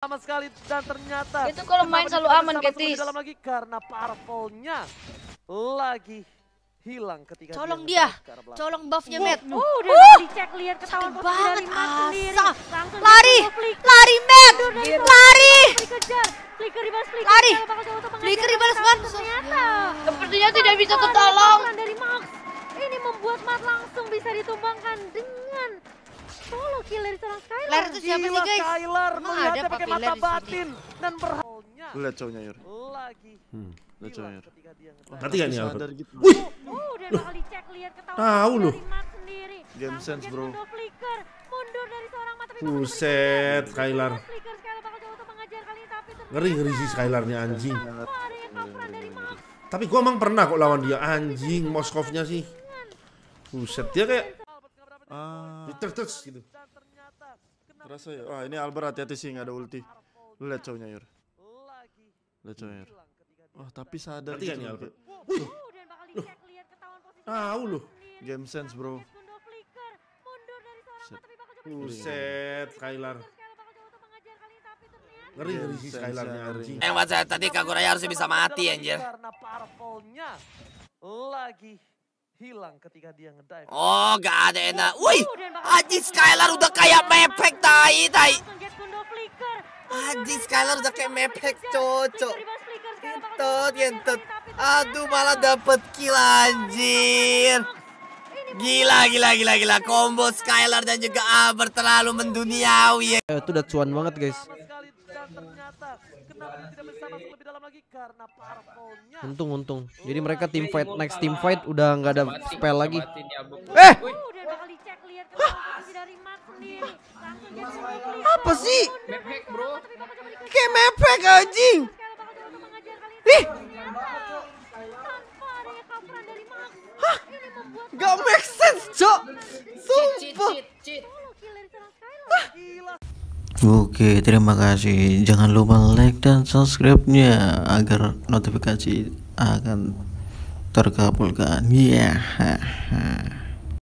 sama sekali dan ternyata itu kalau main selalu aman Getis dalam lagi karena parpolnya lagi hilang ketika colong dia, dia. colong buffnya Matt uh, udah uh, dicek lihat ketahuan banget. dari Matt lari met lari lari Matt lari Flicker Flicker lari Flicker sepertinya tidak bisa tertolong dari Max ini membuat Matt langsung bisa ditumbangkan dengan solo kill dari seorang Skylar. Ler itu siapa sih guys? Skylar melihatnya pakai mata batin dan berhalnya. lihat cowoknya Yur. Lagi. Hmm, lihat cowoknya. Yur. Nanti oh, gak nih Albert? Gitu. Wih. Oh, oh, udah bakal dicek lihat ketahuan Tahu lu. Game sense bro. mundur dari seorang mata Buset, Skylar. Ngeri ngeri sih Skylar nih anjing. Tapi gua emang pernah kok lawan dia anjing Moskovnya sih. Buset dia kayak Ah. Terus terus gitu. Terasa ya. Wah, ini Albert hati-hati sih nggak ada ulti. Lu lihat cowoknya, Yur. Lihat cowoknya. Yur. Wah, oh, tapi sadar gitu. Kan Albert. Wih. Loh. lu. Game sense, Bro. Buset, Skylar. Ngeri ngeri sih Skylar ngeri. Eh, what's that? Eh, tadi Kaguraya harusnya bisa mati anjir. Karena parpolnya lagi hilang ketika dia ngedive. Oh, gak ada enak. Woi, Aji Skylar udah kayak mepek tai tai. Aji Skylar udah kayak mepek cocok. yang entot. Aduh, malah dapet kill anjir. Gila, gila, gila, gila. Combo Skylar dan juga Albert terlalu menduniawi. Eh, itu udah cuan banget, guys dan ternyata kenapa tidak bisa masuk lebih dalam lagi karena parvolnya. Untung untung. Oh, jadi mereka team fight next team fight udah nggak ada spell lagi. Eh. Apa sih? Kayak mepek anjing. Oke, terima kasih. Jangan lupa like dan subscribe-nya agar notifikasi akan terkabulkan. Ya. Yeah.